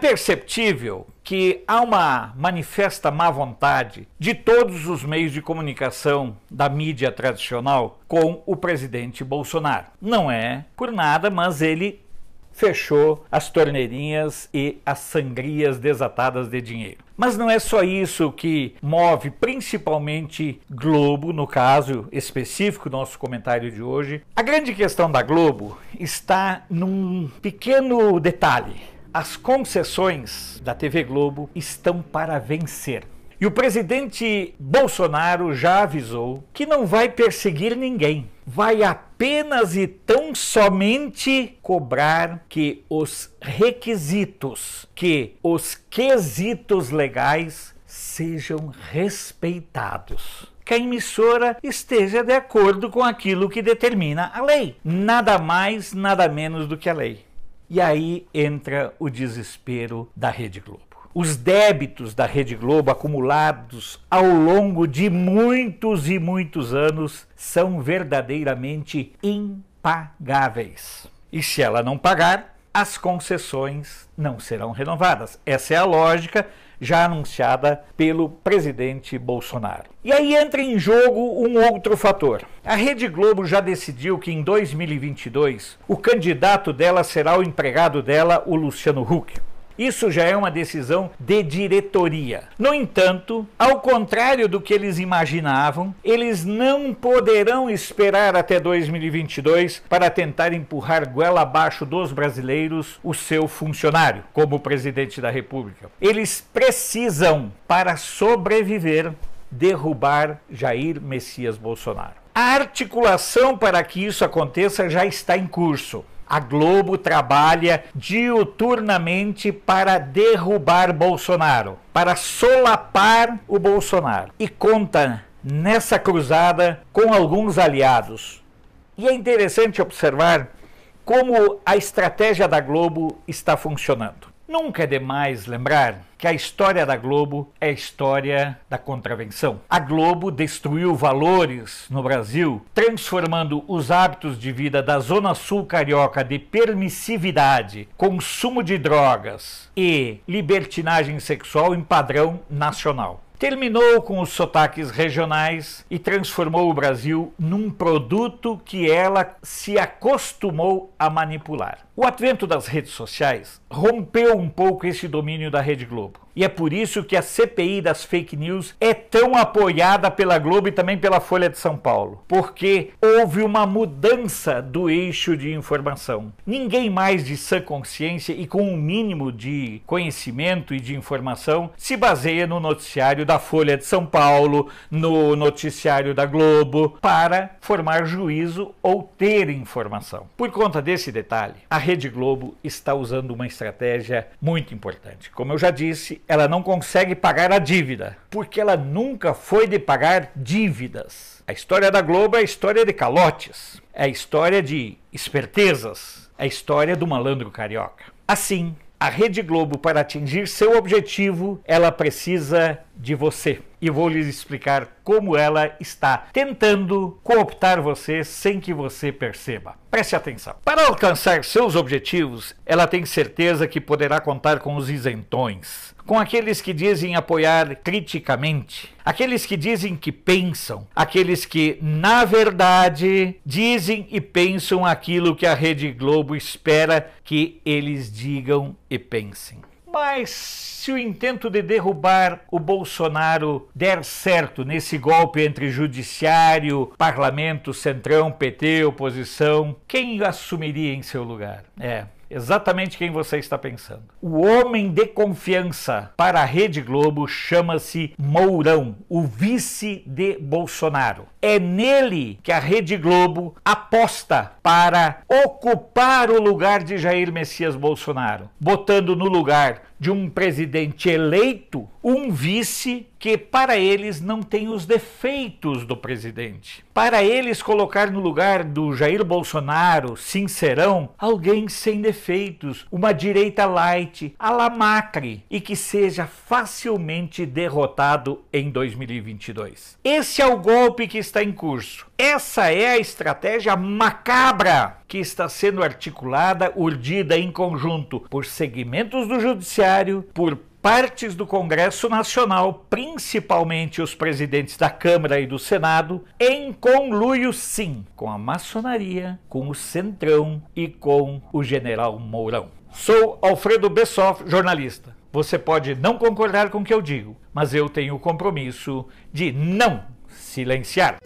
perceptível que há uma manifesta má vontade de todos os meios de comunicação da mídia tradicional com o presidente Bolsonaro. Não é por nada, mas ele fechou as torneirinhas e as sangrias desatadas de dinheiro. Mas não é só isso que move principalmente Globo, no caso específico do nosso comentário de hoje. A grande questão da Globo está num pequeno detalhe as concessões da TV Globo estão para vencer. E o presidente Bolsonaro já avisou que não vai perseguir ninguém. Vai apenas e tão somente cobrar que os requisitos, que os quesitos legais sejam respeitados que a emissora esteja de acordo com aquilo que determina a lei. Nada mais, nada menos do que a lei. E aí entra o desespero da Rede Globo. Os débitos da Rede Globo acumulados ao longo de muitos e muitos anos são verdadeiramente impagáveis. E se ela não pagar, as concessões não serão renovadas. Essa é a lógica já anunciada pelo presidente Bolsonaro. E aí entra em jogo um outro fator. A Rede Globo já decidiu que em 2022 o candidato dela será o empregado dela, o Luciano Huck. Isso já é uma decisão de diretoria. No entanto, ao contrário do que eles imaginavam, eles não poderão esperar até 2022 para tentar empurrar goela abaixo dos brasileiros o seu funcionário como presidente da República. Eles precisam, para sobreviver, derrubar Jair Messias Bolsonaro. A articulação para que isso aconteça já está em curso. A Globo trabalha diuturnamente para derrubar Bolsonaro, para solapar o Bolsonaro. E conta nessa cruzada com alguns aliados. E é interessante observar como a estratégia da Globo está funcionando. Nunca é demais lembrar que a história da Globo é a história da contravenção. A Globo destruiu valores no Brasil, transformando os hábitos de vida da Zona Sul carioca de permissividade, consumo de drogas e libertinagem sexual em padrão nacional terminou com os sotaques regionais e transformou o Brasil num produto que ela se acostumou a manipular. O advento das redes sociais rompeu um pouco esse domínio da Rede Globo. E é por isso que a CPI das fake news é tão apoiada pela Globo e também pela Folha de São Paulo, porque houve uma mudança do eixo de informação. Ninguém mais de sã consciência e com um mínimo de conhecimento e de informação se baseia no noticiário da Folha de São Paulo, no noticiário da Globo, para formar juízo ou ter informação. Por conta desse detalhe, a Rede Globo está usando uma estratégia muito importante. Como eu já disse, ela não consegue pagar a dívida, porque ela nunca foi de pagar dívidas. A história da Globo é a história de calotes, é a história de espertezas, é a história do malandro carioca. Assim, a Rede Globo, para atingir seu objetivo, ela precisa de você e vou lhes explicar como ela está tentando cooptar você sem que você perceba. Preste atenção. Para alcançar seus objetivos, ela tem certeza que poderá contar com os isentões, com aqueles que dizem apoiar criticamente, aqueles que dizem que pensam, aqueles que, na verdade, dizem e pensam aquilo que a Rede Globo espera que eles digam e pensem. Mas se o intento de derrubar o Bolsonaro der certo nesse golpe entre judiciário, parlamento, centrão, PT, oposição, quem assumiria em seu lugar? É, exatamente quem você está pensando. O homem de confiança para a Rede Globo chama-se Mourão, o vice de Bolsonaro. É nele que a Rede Globo aposta para ocupar o lugar de Jair Messias Bolsonaro, botando no lugar de um presidente eleito, um vice que para eles não tem os defeitos do presidente. Para eles colocar no lugar do Jair Bolsonaro, sincerão, alguém sem defeitos, uma direita light, a la Macri, e que seja facilmente derrotado em 2022. Esse é o golpe que está em curso. Essa é a estratégia macabra que está sendo articulada, urdida em conjunto por segmentos do Judiciário, por partes do Congresso Nacional, principalmente os presidentes da Câmara e do Senado, em conluio sim com a maçonaria, com o Centrão e com o General Mourão. Sou Alfredo Bessoff, jornalista. Você pode não concordar com o que eu digo, mas eu tenho o compromisso de não silenciar.